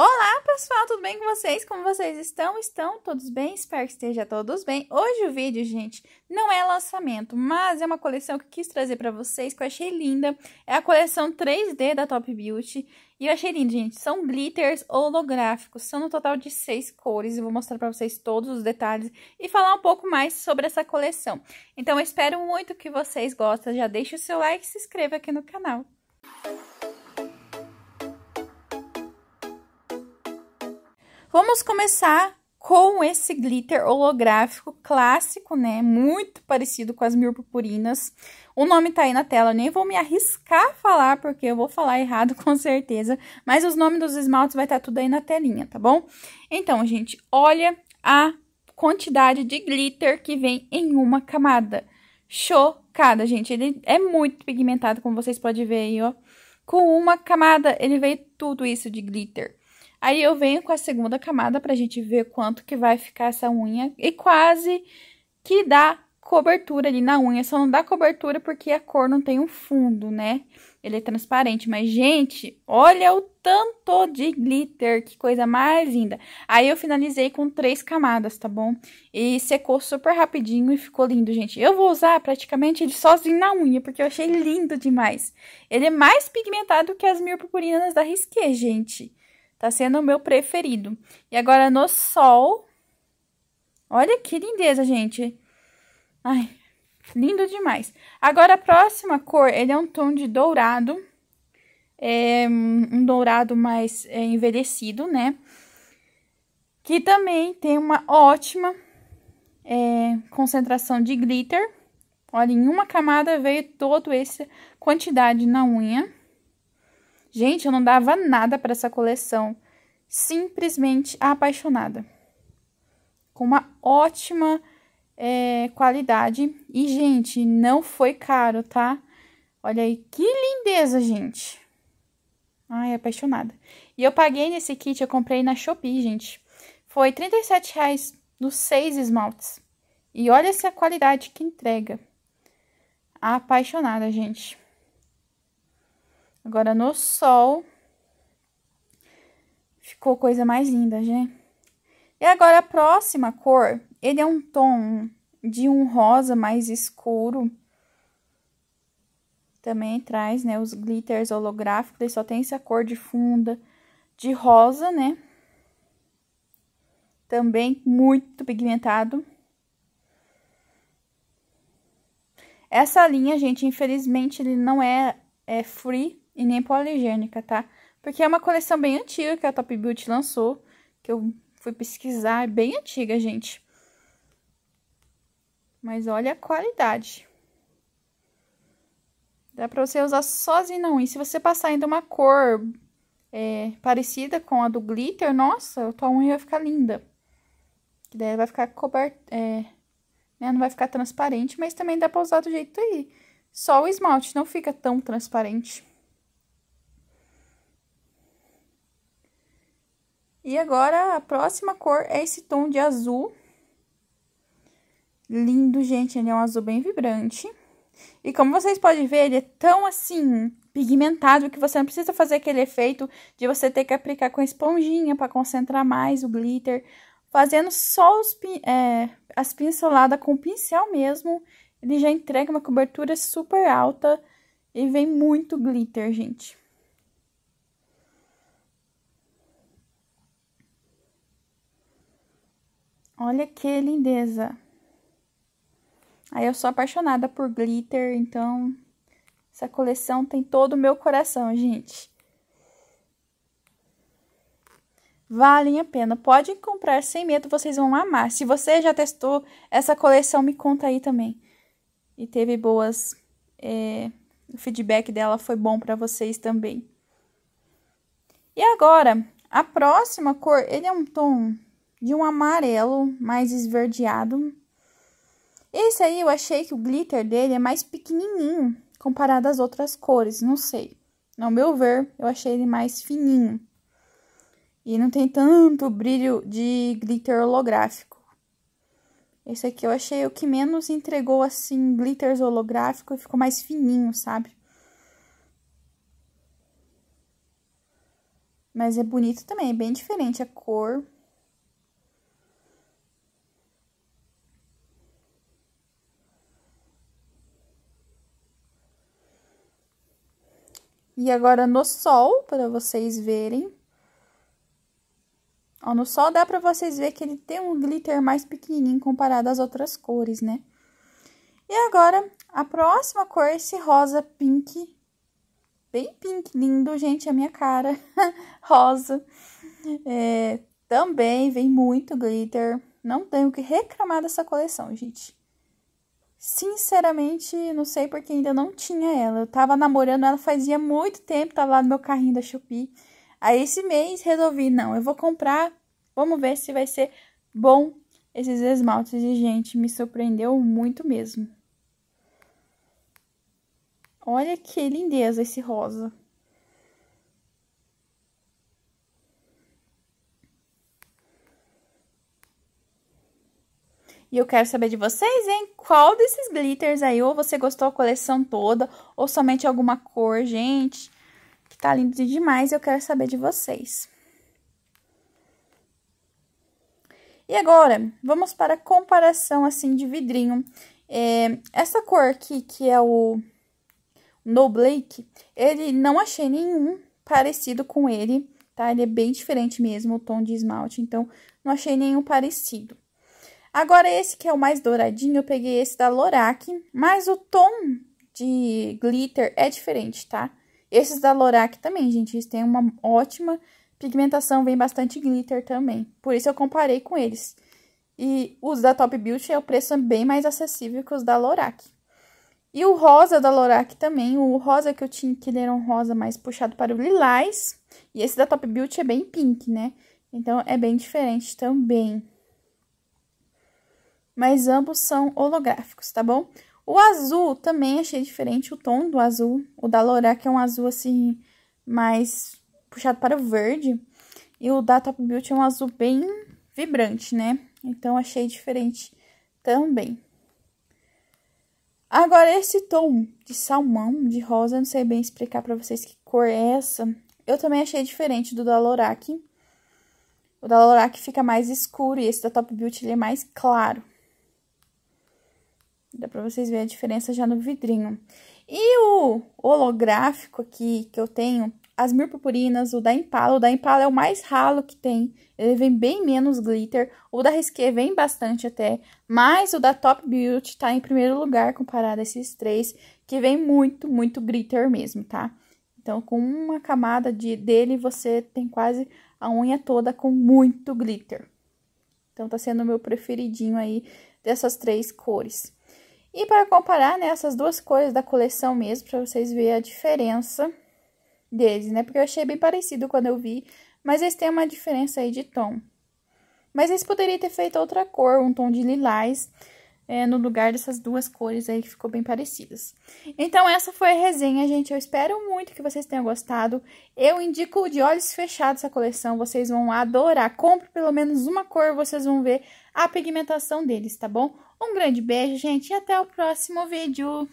Olá pessoal, tudo bem com vocês? Como vocês estão? Estão todos bem? Espero que esteja todos bem. Hoje o vídeo, gente, não é lançamento, mas é uma coleção que eu quis trazer para vocês, que eu achei linda. É a coleção 3D da Top Beauty. E eu achei lindo, gente. São glitters holográficos. São no total de seis cores. e vou mostrar pra vocês todos os detalhes e falar um pouco mais sobre essa coleção. Então, eu espero muito que vocês gostem. Já deixe o seu like e se inscreva aqui no canal. Vamos começar com esse glitter holográfico clássico, né? Muito parecido com as mil purpurinas. O nome tá aí na tela, nem vou me arriscar a falar, porque eu vou falar errado com certeza. Mas os nomes dos esmaltes vai estar tá tudo aí na telinha, tá bom? Então, gente, olha a quantidade de glitter que vem em uma camada. Chocada, gente. Ele é muito pigmentado, como vocês podem ver aí, ó. Com uma camada, ele veio tudo isso de glitter. Aí eu venho com a segunda camada pra gente ver quanto que vai ficar essa unha. E quase que dá cobertura ali na unha. Só não dá cobertura porque a cor não tem um fundo, né? Ele é transparente. Mas, gente, olha o tanto de glitter. Que coisa mais linda. Aí eu finalizei com três camadas, tá bom? E secou super rapidinho e ficou lindo, gente. Eu vou usar praticamente ele sozinho na unha, porque eu achei lindo demais. Ele é mais pigmentado que as mil purpurinas da Risqué, gente. Tá sendo o meu preferido. E agora no sol. Olha que lindeza, gente. Ai, lindo demais. Agora a próxima cor, ele é um tom de dourado. É um dourado mais é, envelhecido, né? Que também tem uma ótima é, concentração de glitter. Olha, em uma camada veio toda essa quantidade na unha. Gente, eu não dava nada para essa coleção. Simplesmente apaixonada. Com uma ótima é, qualidade. E, gente, não foi caro, tá? Olha aí, que lindeza, gente. Ai, apaixonada. E eu paguei nesse kit, eu comprei na Shopee, gente. Foi R$37,00 nos seis esmaltes. E olha essa qualidade que entrega. Apaixonada, gente. Agora, no sol, ficou coisa mais linda, gente. Né? E agora, a próxima cor, ele é um tom de um rosa mais escuro. Também traz, né, os glitters holográficos, ele só tem essa cor de funda de rosa, né? Também muito pigmentado. Essa linha, gente, infelizmente, ele não é, é free, e nem poligênica, tá? Porque é uma coleção bem antiga que a Top Beauty lançou, que eu fui pesquisar, é bem antiga, gente. Mas olha a qualidade. Dá pra você usar sozinho não. E se você passar ainda uma cor é, parecida com a do glitter, nossa, a tua unha vai ficar linda. Que daí vai ficar coberta, é, né, não vai ficar transparente, mas também dá pra usar do jeito aí. Só o esmalte não fica tão transparente. E agora a próxima cor é esse tom de azul. Lindo, gente, ele é um azul bem vibrante. E como vocês podem ver, ele é tão assim pigmentado que você não precisa fazer aquele efeito de você ter que aplicar com a esponjinha para concentrar mais o glitter. Fazendo só os, é, as pinceladas com o pincel mesmo, ele já entrega uma cobertura super alta e vem muito glitter, gente. Olha que lindeza. Aí eu sou apaixonada por glitter, então essa coleção tem todo o meu coração, gente. Valem a pena. pode comprar sem medo, vocês vão amar. Se você já testou essa coleção, me conta aí também. E teve boas. É, o feedback dela foi bom para vocês também. E agora, a próxima cor, ele é um tom de um amarelo mais esverdeado. Esse aí eu achei que o glitter dele é mais pequenininho comparado às outras cores, não sei. Ao meu ver, eu achei ele mais fininho. E não tem tanto brilho de glitter holográfico. Esse aqui eu achei o que menos entregou, assim, glitters holográfico e ficou mais fininho, sabe? Mas é bonito também, é bem diferente a cor. E agora no sol, para vocês verem. Ó, no sol dá para vocês ver que ele tem um glitter mais pequenininho comparado às outras cores, né? E agora, a próxima cor esse rosa pink. Bem pink, lindo, gente, a minha cara. rosa. É, também vem muito glitter. Não tenho o que reclamar dessa coleção, gente. Sinceramente, não sei porque ainda não tinha ela. Eu tava namorando ela fazia muito tempo, tava lá no meu carrinho da Shopee. Aí esse mês resolvi, não, eu vou comprar, vamos ver se vai ser bom esses esmaltes. E, gente, me surpreendeu muito mesmo. Olha que lindeza esse rosa. E eu quero saber de vocês, hein? Qual desses glitters aí, ou você gostou a coleção toda, ou somente alguma cor, gente, que tá lindo demais, eu quero saber de vocês. E agora, vamos para a comparação, assim, de vidrinho. É, essa cor aqui, que é o No Blake, ele não achei nenhum parecido com ele, tá? Ele é bem diferente mesmo, o tom de esmalte, então não achei nenhum parecido. Agora, esse que é o mais douradinho, eu peguei esse da Lorac, mas o tom de glitter é diferente, tá? Esses da Lorac também, gente, eles têm uma ótima pigmentação, vem bastante glitter também. Por isso eu comparei com eles. E os da Top Beauty é o preço bem mais acessível que os da Lorac. E o rosa da Lorac também, o rosa que eu tinha, que ele era um rosa mais puxado para o lilás. E esse da Top Beauty é bem pink, né? Então, é bem diferente também mas ambos são holográficos, tá bom? O azul também achei diferente o tom do azul, o da Lorac é um azul assim, mais puxado para o verde, e o da Top Beauty é um azul bem vibrante, né? Então, achei diferente também. Agora, esse tom de salmão, de rosa, não sei bem explicar para vocês que cor é essa. Eu também achei diferente do da Lorac. O da Lorac fica mais escuro e esse da Top Beauty ele é mais claro. Dá pra vocês verem a diferença já no vidrinho. E o holográfico aqui que eu tenho, as mil purpurinas, o da Impala. O da Impala é o mais ralo que tem. Ele vem bem menos glitter. O da Risqué vem bastante até. Mas o da Top Beauty tá em primeiro lugar comparado a esses três. Que vem muito, muito glitter mesmo, tá? Então, com uma camada de, dele, você tem quase a unha toda com muito glitter. Então, tá sendo o meu preferidinho aí dessas três cores. E para comparar né, essas duas cores da coleção mesmo, para vocês verem a diferença deles, né? Porque eu achei bem parecido quando eu vi, mas eles têm uma diferença aí de tom. Mas eles poderiam ter feito outra cor, um tom de lilás, é, no lugar dessas duas cores aí que ficou bem parecidas. Então, essa foi a resenha, gente. Eu espero muito que vocês tenham gostado. Eu indico de olhos fechados essa coleção, vocês vão adorar. Compre pelo menos uma cor, vocês vão ver a pigmentação deles, tá bom? Um grande beijo, gente, e até o próximo vídeo.